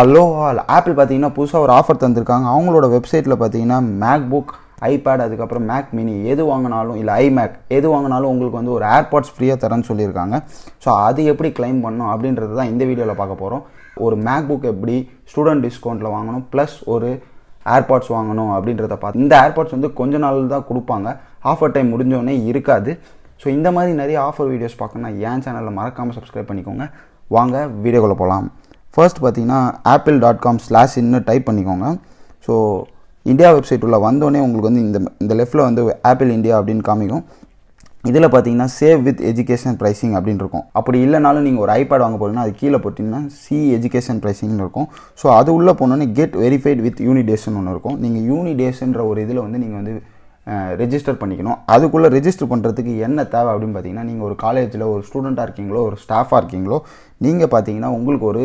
all apple பார்த்தீங்கன்னா புதுசாக ஒரு ஆஃபர் தந்திருக்காங்க அவங்களோட வெப்சைட்டில் பார்த்தீங்கன்னா மேக் புக் ஐபேட் அதுக்கப்புறம் மேக் மினி எது வாங்கினாலும் இல்லை ஐமேக் எது வாங்கினாலும் உங்களுக்கு வந்து ஒரு ஏர்பாட்ஸ் ஃப்ரீயாக தரேன்னு சொல்லியிருக்காங்க ஸோ அது எப்படி கிளைம் பண்ணணும் அப்படின்றது தான் இந்த வீடியோவில் பார்க்க போகிறோம் ஒரு மேக் புக் எப்படி ஸ்டூடெண்ட் டிஸ்கவுண்ட்டில் வாங்கணும் ப்ளஸ் ஒரு ஏர்பாட்ஸ் வாங்கணும் அப்படின்றத பார்த்து இந்த ஏர்பாட்ஸ் வந்து கொஞ்ச நாள் தான் கொடுப்பாங்க ஆஃபர் டைம் முடிஞ்சோடனே இருக்காது ஸோ இந்த மாதிரி நிறைய ஆஃபர் வீடியோஸ் பார்க்கணுன்னா என் சேனலில் மறக்காமல் சப்ஸ்கிரைப் பண்ணிக்கோங்க வாங்க வீடியோக்குள்ளே போகலாம் ஃபர்ஸ்ட் பார்த்தீங்கன்னா ஆப்பிள் டாட் காம் ஸ்லாஷ் இன்னும் டைப் பண்ணிக்கோங்க ஸோ இந்தியா வெப்சைட் உள்ள வந்தோடனே உங்களுக்கு வந்து இந்த இந்த லெஃப்ட்டில் வந்து ஆப்பிள் இந்தியா அப்படின்னு காமிக்கும் இதில் பார்த்தீங்கன்னா சேவ் வித் எஜுகேஷன் ப்ரைஸிங் அப்படின்னு இருக்கும் அப்படி இல்லைனாலும் நீங்கள் ஒரு ஐபேட் வாங்க போகிறீங்கன்னா அது கீழே போட்டிங்கன்னா சி எஜுகேஷன் ப்ரைஸிங்னு இருக்கும் ஸோ அது உள்ளே போனோன்னே கெட் வெரிஃபைட் வித் யூனிடேஷன் ஒன்று இருக்கும் நீங்கள் யூனிடேஷன்ற ஒரு இதில் வந்து நீங்கள் வந்து ரெஜிஸ்டர் பண்ணிக்கணும் அதுக்குள்ளே ரெஜிஸ்டர் பண்ணுறதுக்கு என்ன தேவை அப்படின்னு பார்த்தீங்கன்னா நீங்கள் ஒரு காலேஜில் ஒரு ஸ்டூடெண்ட்டாக இருக்கீங்களோ ஒரு ஸ்டாஃபாக இருக்கீங்களோ நீங்கள் பார்த்தீங்கன்னா உங்களுக்கு ஒரு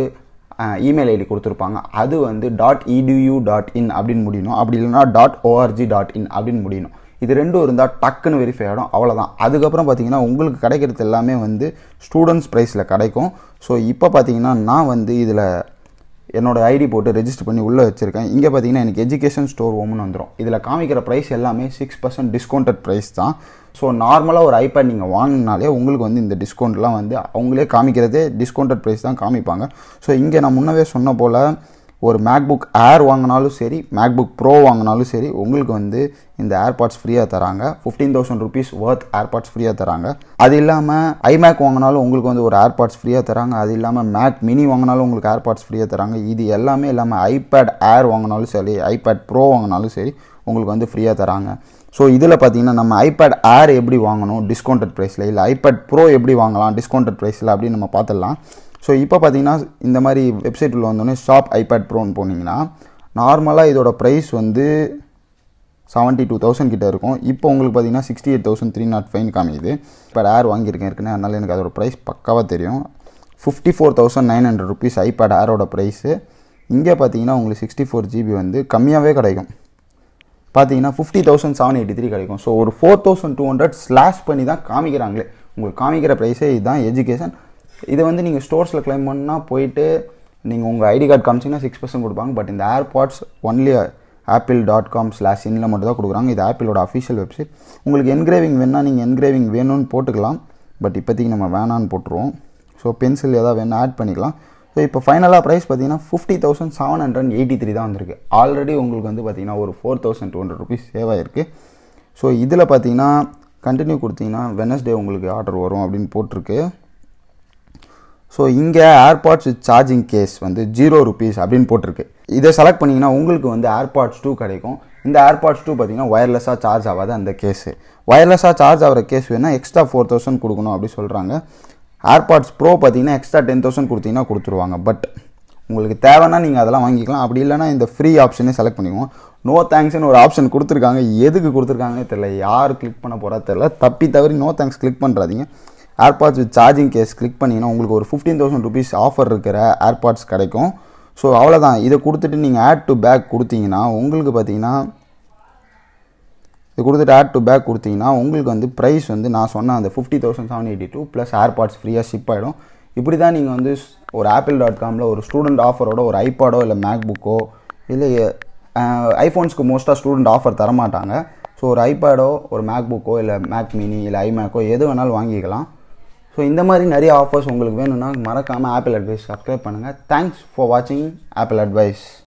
இமெயில் ஐடி கொடுத்துருப்பாங்க அது வந்து டாட் இடியூ டாட் இன் அப்படின்னு முடியணும் அப்படி இல்லைனா டாட் ஓஆர்ஜி டாட் இன் அப்படின்னு முடியணும் இது ரெண்டும் இருந்தால் டக்குன்னு வெரிஃபை ஆகிடும் அவ்வளோதான் அதுக்கப்புறம் பார்த்தீங்கன்னா உங்களுக்கு கிடைக்கிறது எல்லாமே வந்து ஸ்டூடெண்ட்ஸ் ப்ரைஸில் கிடைக்கும் ஸோ இப்போ பார்த்தீங்கன்னா நான் வந்து இதில் என்னோடய ஐடி போட்டு ரெஜிஸ்டர் பண்ணி உள்ளே வச்சுருக்கேன் இங்கே பார்த்தீங்கன்னா எனக்கு எஜுகேஷன் ஸ்டோர் ஓம்னு வந்துடும் இதில் காமிக்கிற ப்ரைஸ் எல்லாமே சிக்ஸ் பர்சன்ட் டிஸ்கவுண்டட் ப்ரைஸ் தான் ஸோ நார்மலாக ஒரு ஐபேட் நீங்கள் வாங்கினாலே உங்களுக்கு வந்து இந்த டிஸ்கவுண்ட்லாம் வந்து அவங்களே காமிக்கிறதே டிஸ்கவுண்டட் ப்ரைஸ் தான் காமிப்பாங்க ஸோ இங்கே நான் முன்னவே சொன்ன போல் ஒரு மேக் புக் ஏர் வாங்கினாலும் சரி மேக் புக் ப்ரோ வாங்கினாலும் சரி உங்களுக்கு வந்து இந்த ஏர்பாட்ஸ் ஃப்ரீயாக தராங்க fifteen thousand rupees worth AirPods ஃப்ரீயாக தராங்க அது இல்லாமல் ஐமேக் வாங்கினாலும் உங்களுக்கு வந்து ஒரு ஏர்பாட்ஸ் ஃப்ரீயாக தராங்க அது இல்லாமல் மேக் மினி வாங்கினாலும் உங்களுக்கு ஏர்பாட்ஸ் ஃப்ரீயாக தராங்க இது எல்லாமே இல்லாமல் ஐபேட் ஏர் வாங்கினாலும் சரி ஐபேட் ப்ரோ வாங்கினாலும் சரி உங்களுக்கு வந்து ஃப்ரீயாக தராங்க ஸோ இதில் பார்த்தீங்கன்னா நம்ம ஐபேட் ஏர் எப்படி வாங்கணும் டிஸ்கவுண்டட் ப்ரைஸில் இல்லை ஐபேட் ப்ரோ எப்படி வாங்கலாம் டிஸ்கவுண்டட் ப்ரைஸில் அப்படின்னு நம்ம பார்த்துடலாம் ஸோ இப்போ பார்த்தீங்கன்னா இந்த மாதிரி வெப்சைட் உள்ள வந்தோடனே ஷாப் ஐபேட் ப்ரோன்னு போனீங்கன்னா நார்மலாக இதோட ப்ரைஸ் வந்து செவன்ட்டி டூ தௌசண்ட் கிட்ட இருக்கும் இப்போ உங்களுக்கு பார்த்தீங்கன்னா sixty eight thousand three nought fine காமிக்குது இப்போ ஏர் வாங்கியிருக்கேன் இருக்குன்னு அதனால் எனக்கு அதோட ப்ரைஸ் பக்காவாக தெரியும் fifty four thousand nine hundred rupees iPad ஏரோட ப்ரைஸு இங்கே பார்த்தீங்கன்னா உங்களுக்கு சிக்ஸ்டி ஃபோர் ஜிபி வந்து கம்மியாகவே கிடைக்கும் பார்த்தீங்கன்னா fifty thousand seven eighty three கிடைக்கும் ஸோ ஒரு four thousand two hundred slash பண்ணி தான் காமிக்கிறாங்களே உங்களுக்கு காமிக்கிற ப்ரைஸே இதுதான் எஜுகேஷன் இதை வந்து நீங்கள் ஸ்டோர்ஸில் கிளைம் பண்ணால் போயிட்டு நீங்கள் உங்கள் ஐடி கார்டு காமிச்சிங்கன்னா சிக்ஸ் பர்சன்ட் கொடுப்பாங்க பட் இந்த AirPods only Apple dot com slash இன்னில் மட்டும் தான் கொடுக்குறாங்க இது ஆப்பிளோட அஃபிஷியல் வெப்சைட் உங்களுக்கு என்கிரேவிங் வேணால் நீங்கள் என்கிரேவிங் வேணும்னு போட்டுக்கலாம் பட் இப்போதைக்கு நம்ம வேணான்னு போட்டுருவோம் ஸோ பென்சில் எதாவது வேணால் ஆட் பண்ணிக்கலாம் ஸோ இப்போ ஃபைனலாக ப்ரைஸ் பார்த்தீங்கன்னா fifty thousand seven hundred eighty three தான் வந்திருக்கு ஆல்ரெடி உங்களுக்கு வந்து பார்த்திங்கன்னா ஒரு four thousand two hundred rupees save ஆயிருக்கு ஸோ இதில் பார்த்தீங்கன்னா கண்டினியூ கொடுத்தீங்கன்னா வெனஸ்டே உங்களுக்கு ஆர்டர் வரும் அப்படின்னு போட்டிருக்கு ஸோ இங்கே ஏர்பாட்ஸ் வித் சார்ஜிங் கேஸ் வந்து ஜீரோ ருபீஸ் அப்படின்னு போட்டிருக்கு இதை செலக்ட் பண்ணிங்கன்னா உங்களுக்கு வந்து ஏர்பாட்ஸ் டூ கிடைக்கும் இந்த ஏர்பாட்ஸ் டூ பார்த்தீங்கன்னா ஒயர்லெஸ்ஸாக சார்ஜ் ஆகாத அந்த கேஸு ஒயர்லெஸ்ஸாக சார்ஜ் ஆகிற கேஸ் வேணால் எக்ஸ்ட்ரா ஃபோர் தௌசண்ட் கொடுக்கணும் அப்படி சொல்கிறாங்க ஏர்பாட்ஸ் ப்ரோ பார்த்தீங்கன்னா எக்ஸ்ட்ரா டென் தௌசண்ட் கொடுத்தீங்கன்னா கொடுத்துருவாங்க பட் உங்களுக்கு தேவைன்னா நீங்கள் அதெல்லாம் வாங்கிக்கலாம் அப்படி இல்லைனா இந்த ஃப்ரீ ஆப்ஷனே செலக்ட் பண்ணிக்குவோம் நோ தேங்க்ஸ்னு ஒரு ஆப்ஷன் கொடுத்துருக்காங்க எதுக்கு கொடுத்துருக்காங்கன்னே தெரியல யார் கிளிக் பண்ண போகிறா தெரில தப்பி தவறி நோ தேங்க்ஸ் கிளிக் பண்ணுறாதீங்க AirPods with charging case click பண்ணிங்கன்னா உங்களுக்கு ஒரு ஃபிஃப்டீன் தௌசண்ட் ருபீஸ் ஆஃபர் இருக்கிற ஏர்பாட்ஸ் கிடைக்கும் ஸோ அவ்வளோதான் இதை கொடுத்துட்டு நீங்கள் ஆட் டு பேக் கொடுத்தீங்கன்னா உங்களுக்கு பார்த்தீங்கன்னா இதை கொடுத்துட்டு ஆட் டு பேக் கொடுத்தீங்கன்னா உங்களுக்கு வந்து ப்ரைஸ் வந்து நான் சொன்ன அந்த fifty thousand seven eighty two plus AirPods ஃப்ரீயாக ஷிப் ஆகிடும் இப்படி தான் நீங்கள் வந்து ஒரு ஆப்பிள் டாட் காமில் ஒரு ஸ்டூடெண்ட் ஆஃபரோட ஒரு ஐபாடோ இல்லை மேக் புக்கோ இல்லை ஐஃபோன்ஸ்க்கு மோஸ்ட்டாக ஸ்டூடெண்ட் ஆஃபர் தரமாட்டாங்க ஸோ ஒரு ஐபேடோ ஒரு மேக் புக்கோ இல்லை மேக் மினி இல்லை ஐமேக்கோ எது வேணாலும் வாங்கிக்கலாம் ஸோ இந்த மாதிரி நிறைய ஆஃபர்ஸ் உங்களுக்கு வேணும்னா மறக்காமல் ஆப்பிள் அட்வைஸ் சப்ஸ்கிரைப் பண்ணுங்கள் தேங்க்ஸ் ஃபார் வாட்சிங் ஆப்பிள் அட்வைஸ்